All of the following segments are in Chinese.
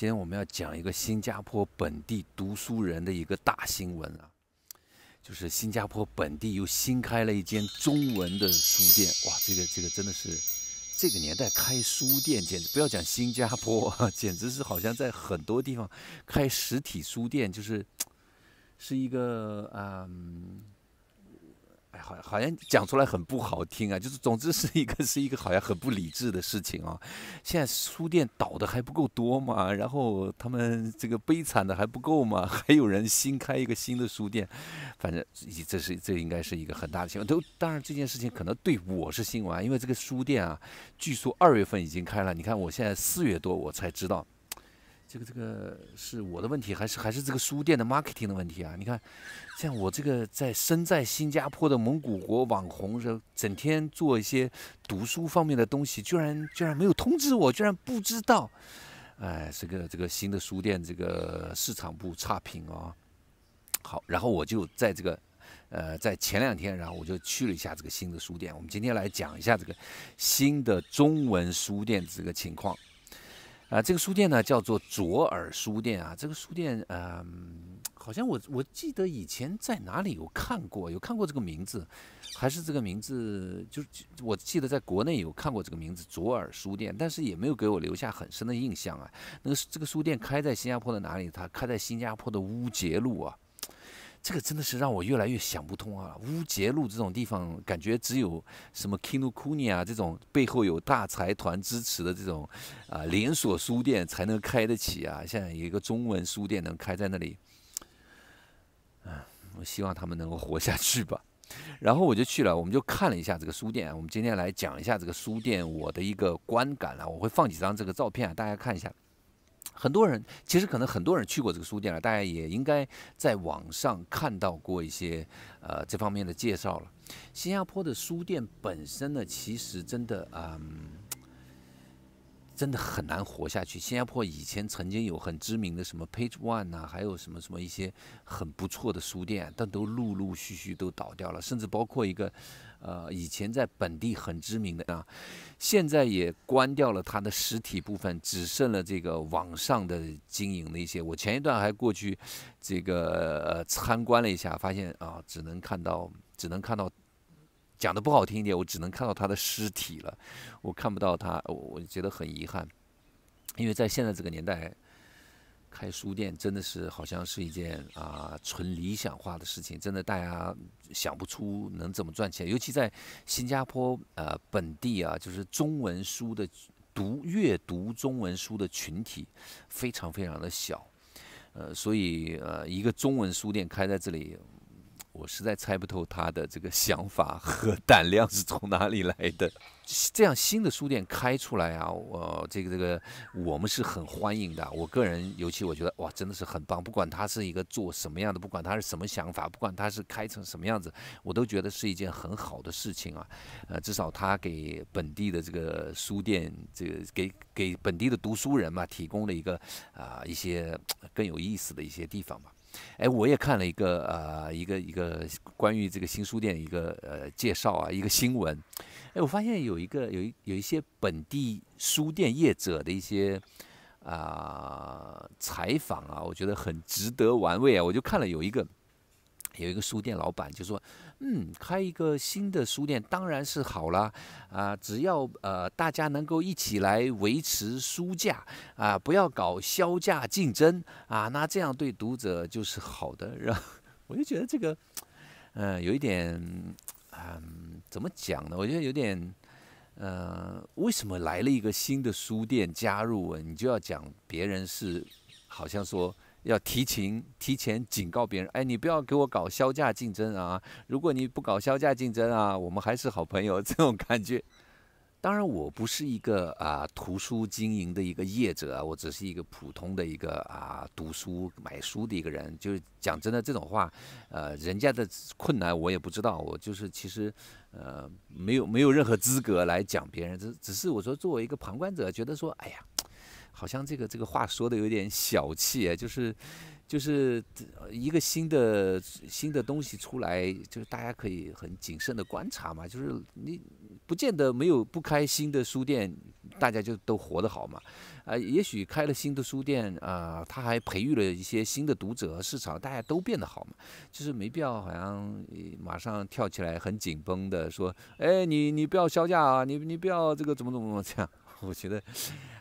今天我们要讲一个新加坡本地读书人的一个大新闻啊，就是新加坡本地又新开了一间中文的书店。哇，这个这个真的是，这个年代开书店，简直不要讲新加坡，简直是好像在很多地方开实体书店，就是是一个嗯。哎，好，好像讲出来很不好听啊，就是总之是一个 是一个好像很不理智的事情啊。现在书店倒的还不够多嘛，然后他们这个悲惨的还不够嘛，还有人新开一个新的书店，反正这是这应该是一个很大的新闻。都，当然这件事情可能对我是新闻，因为这个书店啊，据说二月份已经开了，你看我现在四月多我才知道。这个这个是我的问题，还是还是这个书店的 marketing 的问题啊？你看，像我这个在身在新加坡的蒙古国网红，是整天做一些读书方面的东西，居然居然没有通知我，居然不知道。哎，这个这个新的书店这个市场部差评啊。好，然后我就在这个，呃，在前两天，然后我就去了一下这个新的书店。我们今天来讲一下这个新的中文书店这个情况。啊，这个书店呢叫做左耳书店啊，这个书店嗯，好像我我记得以前在哪里有看过，有看过这个名字，还是这个名字，就是我记得在国内有看过这个名字左耳书店，但是也没有给我留下很深的印象啊。那个这个书店开在新加坡的哪里？它开在新加坡的乌节路啊。这个真的是让我越来越想不通啊！乌杰路这种地方，感觉只有什么 k i n o k u n i 啊这种背后有大财团支持的这种啊连锁书店才能开得起啊！现在有一个中文书店能开在那里，啊，我希望他们能够活下去吧。然后我就去了，我们就看了一下这个书店。我们今天来讲一下这个书店我的一个观感了，我会放几张这个照片啊，大家看一下。很多人其实可能很多人去过这个书店了，大家也应该在网上看到过一些呃这方面的介绍了。新加坡的书店本身呢，其实真的嗯，真的很难活下去。新加坡以前曾经有很知名的什么 Page One 啊，还有什么什么一些很不错的书店，但都陆陆续续都倒掉了，甚至包括一个。呃，以前在本地很知名的啊，现在也关掉了它的实体部分，只剩了这个网上的经营的一些。我前一段还过去，这个呃参观了一下，发现啊，只能看到，只能看到，讲的不好听一点，我只能看到他的尸体了，我看不到他，我我觉得很遗憾，因为在现在这个年代。开书店真的是好像是一件啊纯理想化的事情，真的大家想不出能怎么赚钱，尤其在新加坡呃本地啊，就是中文书的读阅读中文书的群体非常非常的小，呃，所以呃一个中文书店开在这里。我实在猜不透他的这个想法和胆量是从哪里来的。这样新的书店开出来啊，我这个这个我们是很欢迎的。我个人尤其我觉得哇，真的是很棒。不管他是一个做什么样的，不管他是什么想法，不管他是开成什么样子，我都觉得是一件很好的事情啊。呃，至少他给本地的这个书店，这个给给本地的读书人嘛，提供了一个啊一些更有意思的一些地方嘛。哎，我也看了一个呃，一个一个关于这个新书店一个呃介绍啊，一个新闻。哎，我发现有一个有一有一些本地书店业者的一些啊采访啊，我觉得很值得玩味啊。我就看了有一个有一个书店老板就说。嗯，开一个新的书店当然是好啦，啊，只要呃大家能够一起来维持书价啊，不要搞销价竞争啊，那这样对读者就是好的。然后我就觉得这个，嗯，有一点，嗯，怎么讲呢？我觉得有点，嗯，为什么来了一个新的书店加入，你就要讲别人是好像说？要提前提前警告别人，哎，你不要给我搞销价竞争啊！如果你不搞销价竞争啊，我们还是好朋友 这种感觉。当然，我不是一个啊图书经营的一个业者啊，我只是一个普通的一个啊读书买书的一个人。就是讲真的这种话，呃，人家的困难我也不知道，我就是其实呃没有没有任何资格来讲别人，只只是我说作为一个旁观者，觉得说，哎呀。好像这个这个话说的有点小气，就是，就是一个新的新的东西出来，就是大家可以很谨慎的观察嘛。就是你不见得没有不开新的书店，大家就都活得好嘛。啊，也许开了新的书店啊，他还培育了一些新的读者和市场，大家都变得好嘛。就是没必要好像马上跳起来很紧绷的说，哎，你你不要销价啊，你你不要这个怎么怎么怎么这样。我觉得。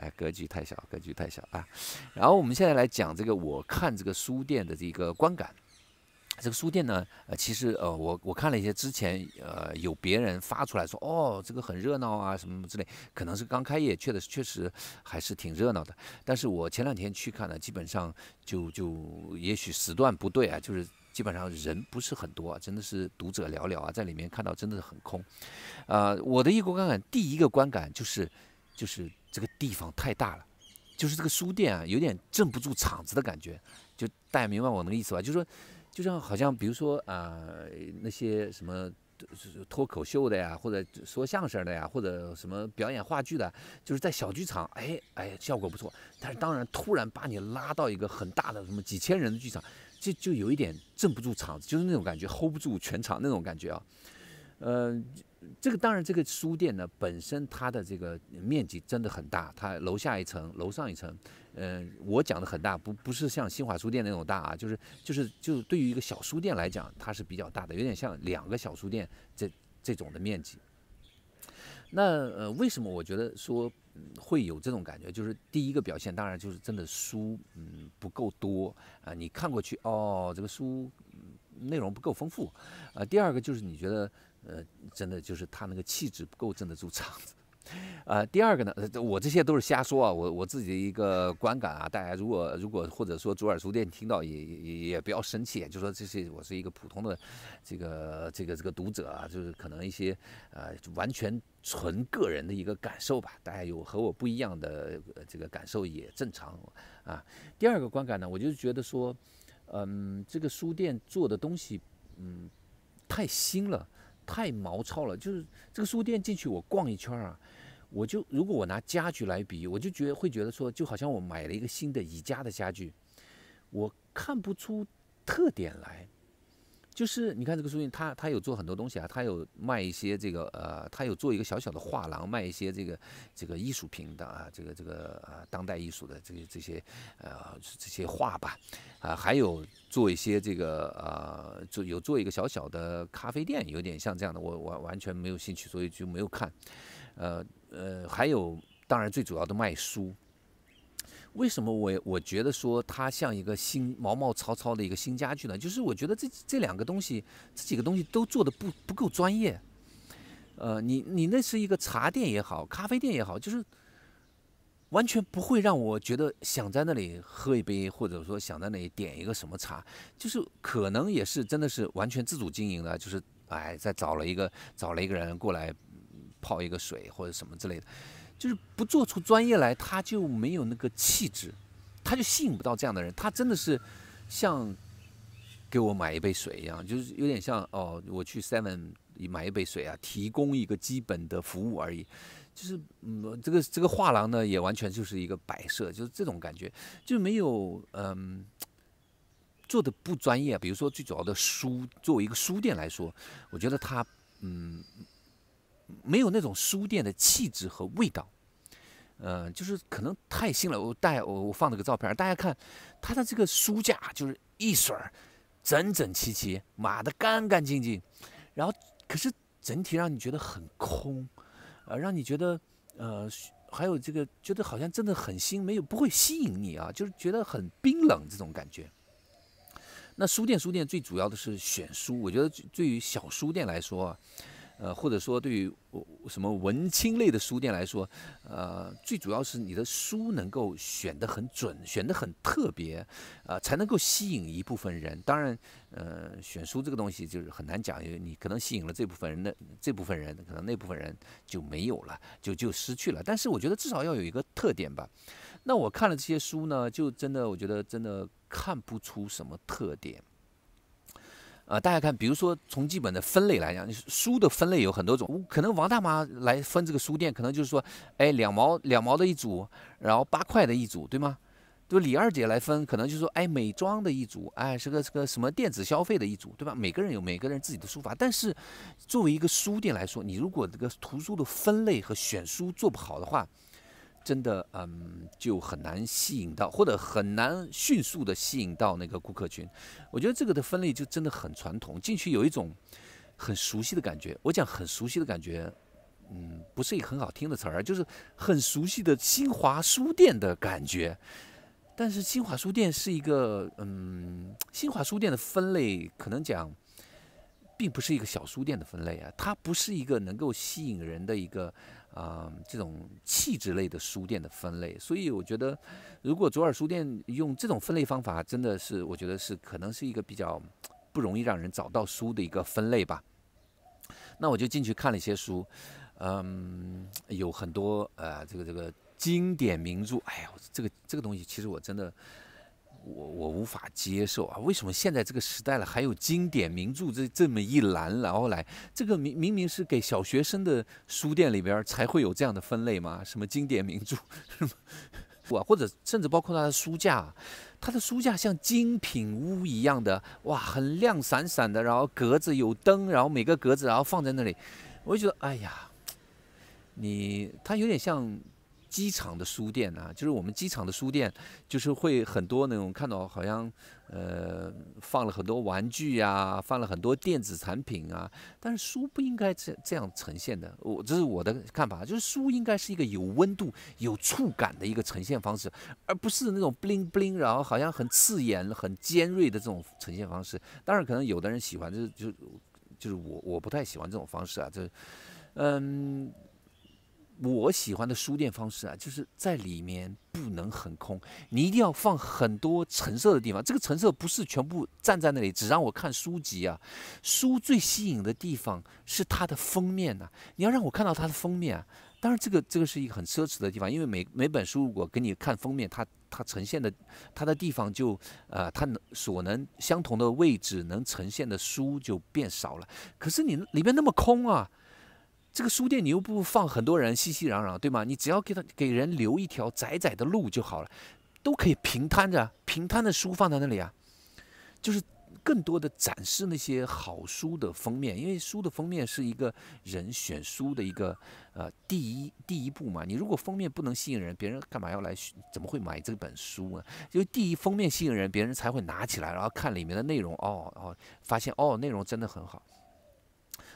哎，格局太小，格局太小啊！然后我们现在来讲这个，我看这个书店的这一个观感。这个书店呢，呃，其实呃，我我看了一些之前呃，有别人发出来说，哦，这个很热闹啊，什么之类，可能是刚开业，确确实还是挺热闹的。但是我前两天去看呢，基本上就就也许时段不对啊，就是基本上人不是很多，真的是读者寥寥啊，在里面看到真的是很空。啊，我的一个观感，第一个观感就是。就是这个地方太大了，就是这个书店啊，有点镇不住场子的感觉。就大家明白我那个意思吧，就是说，就像好像比如说啊，那些什么脱脱口秀的呀，或者说相声的呀，或者什么表演话剧的，就是在小剧场，哎哎，效果不错。但是当然，突然把你拉到一个很大的什么几千人的剧场，这就有一点镇不住场子，就是那种感觉，hold 不住全场那种感觉啊。嗯。这个当然，这个书店呢，本身它的这个面积真的很大，它楼下一层，楼上一层，嗯，我讲的很大，不不是像新华书店那种大啊，就是就是就对于一个小书店来讲，它是比较大的，有点像两个小书店这这种的面积。那呃，为什么我觉得说会有这种感觉？就是第一个表现，当然就是真的书，嗯，不够多啊，你看过去哦，这个书内容不够丰富啊。第二个就是你觉得。呃，真的就是他那个气质不够镇得住场子，呃，第二个呢，我这些都是瞎说啊，我我自己的一个观感啊，大家如果如果或者说左耳书店听到也也也不要生气，就说这些我是一个普通的，这个这个这个读者啊，就是可能一些呃完全纯个人的一个感受吧，大家有和我不一样的这个感受也正常啊。第二个观感呢，我就觉得说，嗯，这个书店做的东西，嗯，太新了。太毛糙了，就是这个书店进去我逛一圈啊，我就如果我拿家具来比，我就觉得会觉得说，就好像我买了一个新的宜家的家具，我看不出特点来。就是你看这个书信，他他有做很多东西啊，他有卖一些这个呃，他有做一个小小的画廊，卖一些这个这个艺术品的啊，这个这个呃当代艺术的这个这些呃这些画吧，啊，还有做一些这个呃做有做一个小小的咖啡店，有点像这样的，我我完全没有兴趣，所以就没有看，呃呃，还有当然最主要的卖书。为什么我我觉得说它像一个新毛毛糙糙的一个新家具呢？就是我觉得这这两个东西，这几个东西都做的不不够专业。呃，你你那是一个茶店也好，咖啡店也好，就是完全不会让我觉得想在那里喝一杯，或者说想在那里点一个什么茶，就是可能也是真的是完全自主经营的，就是哎，再找了一个找了一个人过来泡一个水或者什么之类的。就是不做出专业来，他就没有那个气质，他就吸引不到这样的人。他真的是像给我买一杯水一样，就是有点像哦，我去 seven 买一杯水啊，提供一个基本的服务而已。就是嗯，这个这个画廊呢，也完全就是一个摆设，就是这种感觉，就没有嗯做的不专业。比如说最主要的书，作为一个书店来说，我觉得他嗯。没有那种书店的气质和味道，呃，就是可能太新了。我带我我放了个照片，大家看，它的这个书架就是一水儿，整整齐齐码得干干净净，然后可是整体让你觉得很空，呃，让你觉得呃还有这个觉得好像真的很新，没有不会吸引你啊，就是觉得很冰冷这种感觉。那书店书店最主要的是选书，我觉得对于小书店来说。呃，或者说对于我什么文青类的书店来说，呃，最主要是你的书能够选得很准，选得很特别，呃，才能够吸引一部分人。当然，呃，选书这个东西就是很难讲，因为你可能吸引了这部分人的这部分人，可能那部分人就没有了，就就失去了。但是我觉得至少要有一个特点吧。那我看了这些书呢，就真的我觉得真的看不出什么特点。啊，大家看，比如说从基本的分类来讲，书的分类有很多种。可能王大妈来分这个书店，可能就是说，哎，两毛两毛的一组，然后八块的一组，对吗？对，李二姐来分，可能就是说，哎，美妆的一组，哎，是个是个什么电子消费的一组，对吧？每个人有每个人自己的书法，但是作为一个书店来说，你如果这个图书的分类和选书做不好的话，真的，嗯，就很难吸引到，或者很难迅速的吸引到那个顾客群。我觉得这个的分类就真的很传统，进去有一种很熟悉的感觉。我讲很熟悉的感觉，嗯，不是一个很好听的词儿，就是很熟悉的新华书店的感觉。但是新华书店是一个，嗯，新华书店的分类可能讲，并不是一个小书店的分类啊，它不是一个能够吸引人的一个。啊，这种气质类的书店的分类，所以我觉得，如果左耳书店用这种分类方法，真的是，我觉得是可能是一个比较不容易让人找到书的一个分类吧。那我就进去看了一些书，嗯，有很多呃，这个这个经典名著，哎呀，这个这个东西，其实我真的。我我无法接受啊！为什么现在这个时代了，还有经典名著这这么一栏？然后来，这个明明明是给小学生的书店里边才会有这样的分类吗？什么经典名著？哇？或者甚至包括他的书架，他的书架像精品屋一样的，哇，很亮闪闪的，然后格子有灯，然后每个格子然后放在那里，我就觉得，哎呀，你他有点像。机场的书店啊，就是我们机场的书店，就是会很多那种看到好像，呃，放了很多玩具啊，放了很多电子产品啊，但是书不应该这这样呈现的，我这是我的看法，就是书应该是一个有温度、有触感的一个呈现方式，而不是那种 bling bling，然后好像很刺眼、很尖锐的这种呈现方式。当然，可能有的人喜欢，就是就就是我我不太喜欢这种方式啊，这，嗯。我喜欢的书店方式啊，就是在里面不能很空，你一定要放很多橙色的地方。这个橙色不是全部站在那里，只让我看书籍啊。书最吸引的地方是它的封面呐，你要让我看到它的封面。当然，这个这个是一个很奢侈的地方，因为每每本书如果给你看封面，它它呈现的，它的地方就呃它能所能相同的位置能呈现的书就变少了。可是你里面那么空啊。这个书店你又不放很多人熙熙攘攘对吗？你只要给他给人留一条窄窄的路就好了，都可以平摊着，平摊的书放在那里啊，就是更多的展示那些好书的封面，因为书的封面是一个人选书的一个呃第一第一步嘛。你如果封面不能吸引人，别人干嘛要来？怎么会买这本书呢？就第一封面吸引人，别人才会拿起来，然后看里面的内容，哦，哦，发现哦内容真的很好。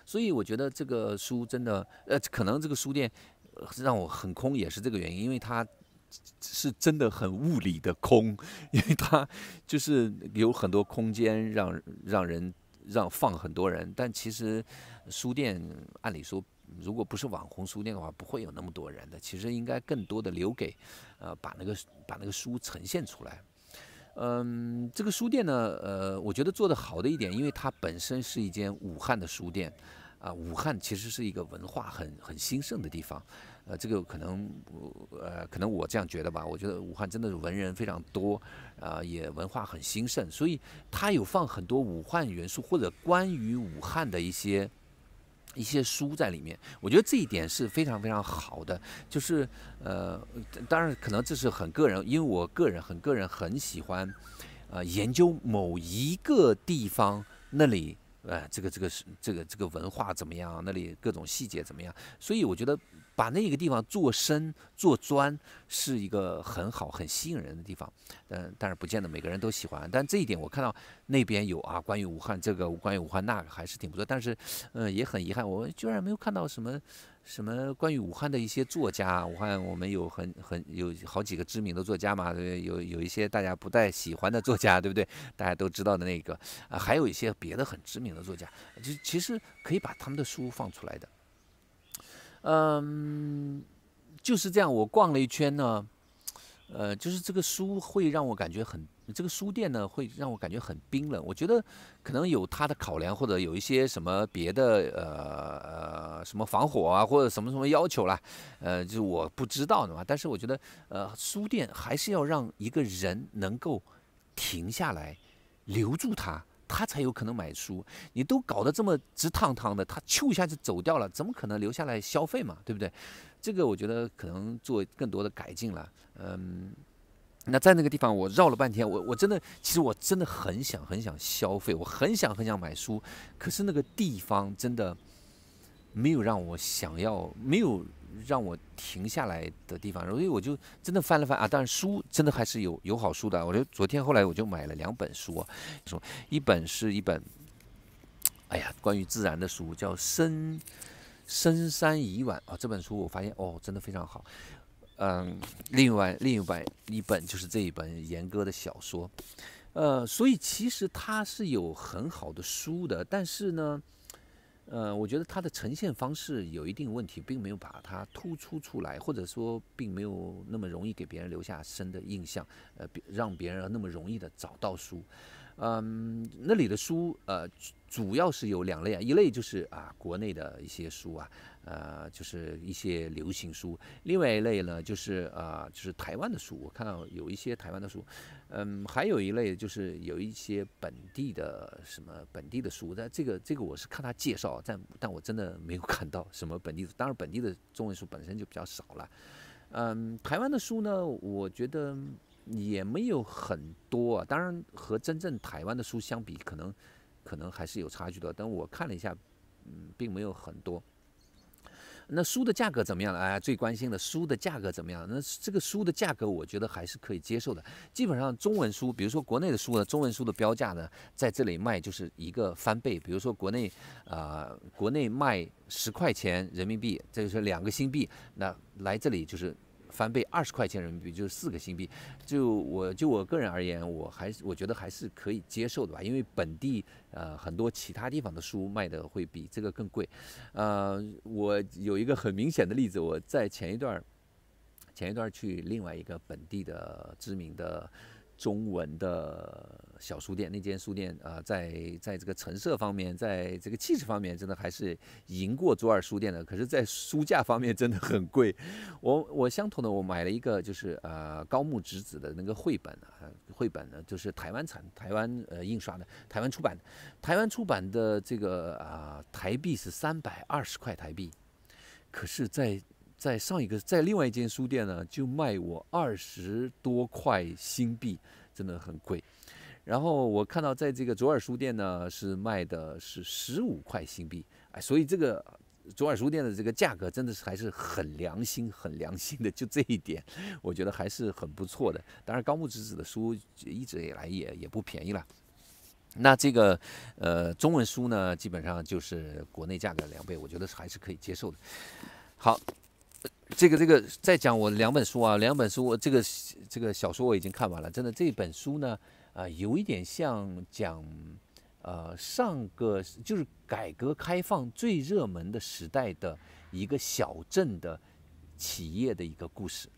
所以我觉得这个书真的，呃，可能这个书店让我很空，也是这个原因，因为它，是真的很物理的空，因为它就是有很多空间让让人让放很多人。但其实书店按理说，如果不是网红书店的话，不会有那么多人的。其实应该更多的留给，呃，把那个把那个书呈现出来。嗯，这个书店呢，呃，我觉得做的好的一点，因为它本身是一间武汉的书店，啊，武汉其实是一个文化很很兴盛的地方，呃，这个可能，呃，可能我这样觉得吧，我觉得武汉真的是文人非常多，啊，也文化很兴盛，所以它有放很多武汉元素或者关于武汉的一些。一些书在里面，我觉得这一点是非常非常好的。就是，呃，当然可能这是很个人，因为我个人很个人很喜欢，呃，研究某一个地方那里。哎，这个这个是这个这个文化怎么样？那里各种细节怎么样？所以我觉得把那个地方做深做专是一个很好很吸引人的地方。嗯，但是不见得每个人都喜欢。但这一点我看到那边有啊，关于武汉这个，关于武汉那个还是挺不错。但是，嗯，也很遗憾，我居然没有看到什么。什么关于武汉的一些作家？武汉我们有很很有好几个知名的作家嘛，有有一些大家不太喜欢的作家，对不对？大家都知道的那个啊，还有一些别的很知名的作家，就其实可以把他们的书放出来的。嗯，就是这样。我逛了一圈呢。呃，就是这个书会让我感觉很，这个书店呢会让我感觉很冰冷。我觉得可能有他的考量，或者有一些什么别的，呃呃，什么防火啊，或者什么什么要求啦，呃，就是我不知道嘛。但是我觉得，呃，书店还是要让一个人能够停下来，留住他，他才有可能买书。你都搞得这么直烫烫的，他咻一下就走掉了，怎么可能留下来消费嘛？对不对？这个我觉得可能做更多的改进了。嗯，那在那个地方，我绕了半天，我我真的，其实我真的很想很想消费，我很想很想买书，可是那个地方真的没有让我想要，没有让我停下来的地方，所以我就真的翻了翻啊。当然，书真的还是有有好书的。我就昨天后来我就买了两本书，说一本是一本，哎呀，关于自然的书叫《深深山已晚》啊。这本书我发现哦，真的非常好。嗯，另外另外一本就是这一本严歌的小说，呃，所以其实它是有很好的书的，但是呢，呃，我觉得它的呈现方式有一定问题，并没有把它突出出来，或者说并没有那么容易给别人留下深的印象，呃，让别人那么容易的找到书。嗯，那里的书呃，主要是有两类啊，一类就是啊，国内的一些书啊，呃，就是一些流行书；另外一类呢，就是啊，就是台湾的书。我看到有一些台湾的书，嗯，还有一类就是有一些本地的什么本地的书。但这个这个我是看他介绍，但但我真的没有看到什么本地的，当然，本地的中文书本身就比较少了。嗯，台湾的书呢，我觉得。也没有很多，当然和真正台湾的书相比，可能可能还是有差距的。但我看了一下，嗯，并没有很多。那书的价格怎么样了？哎，最关心的书的价格怎么样？那这个书的价格，我觉得还是可以接受的。基本上中文书，比如说国内的书呢，中文书的标价呢，在这里卖就是一个翻倍。比如说国内啊，国内卖十块钱人民币，这就是两个新币，那来这里就是。翻倍二十块钱人民币就是四个新币，就我就我个人而言，我还是我觉得还是可以接受的吧，因为本地呃很多其他地方的书卖的会比这个更贵，呃，我有一个很明显的例子，我在前一段儿前一段儿去另外一个本地的知名的。中文的小书店，那间书店啊，在在这个成色方面，在这个气质方面，真的还是赢过左耳书店的。可是，在书架方面真的很贵。我我相同的，我买了一个就是呃高木直子的那个绘本啊，绘本呢，就是台湾产，台湾呃印刷的，台湾出版，的。台湾出版的这个啊台币是三百二十块台币，可是，在在上一个，在另外一间书店呢，就卖我二十多块新币，真的很贵。然后我看到在这个左耳书店呢，是卖的是十五块新币，哎，所以这个左耳书店的这个价格，真的是还是很良心，很良心的。就这一点，我觉得还是很不错的。当然，高木直子的书一直以来也也不便宜了。那这个呃，中文书呢，基本上就是国内价格两倍，我觉得还是可以接受的。好。这个这个再讲我两本书啊，两本书我这个这个小说我已经看完了，真的这本书呢啊有一点像讲呃上个就是改革开放最热门的时代的一个小镇的企业的一个故事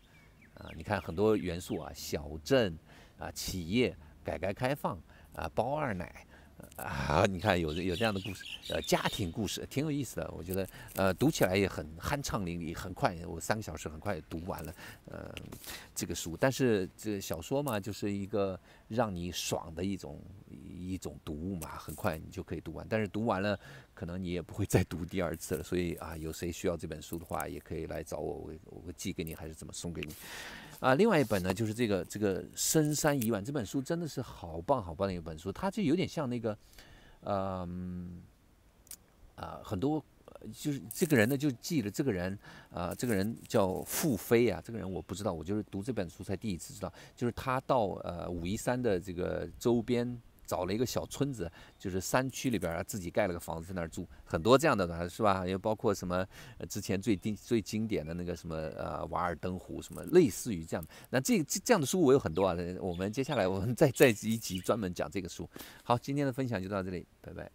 啊，你看很多元素啊小镇啊企业改革开放啊包二奶。啊，你看有有这样的故事，呃，家庭故事挺有意思的，我觉得，呃，读起来也很酣畅淋漓，很快，我三个小时很快读完了，呃，这个书。但是这小说嘛，就是一个让你爽的一种一种读物嘛，很快你就可以读完。但是读完了，可能你也不会再读第二次了。所以啊，有谁需要这本书的话，也可以来找我，我我会寄给你，还是怎么送给你。啊，另外一本呢，就是这个这个深山遗案这本书，真的是好棒好棒的一本书，它就有点像那个，嗯，啊，很多就是这个人呢，就记了这个人，啊，这个人叫傅飞啊，这个人我不知道，我就是读这本书才第一次知道，就是他到呃武夷山的这个周边。找了一个小村子，就是山区里边自己盖了个房子，在那儿住。很多这样的呢，是吧？也包括什么之前最经最经典的那个什么呃《瓦尔登湖》什么，类似于这样的。那这这这样的书我有很多啊。我们接下来我们再再一集专门讲这个书。好，今天的分享就到这里，拜拜。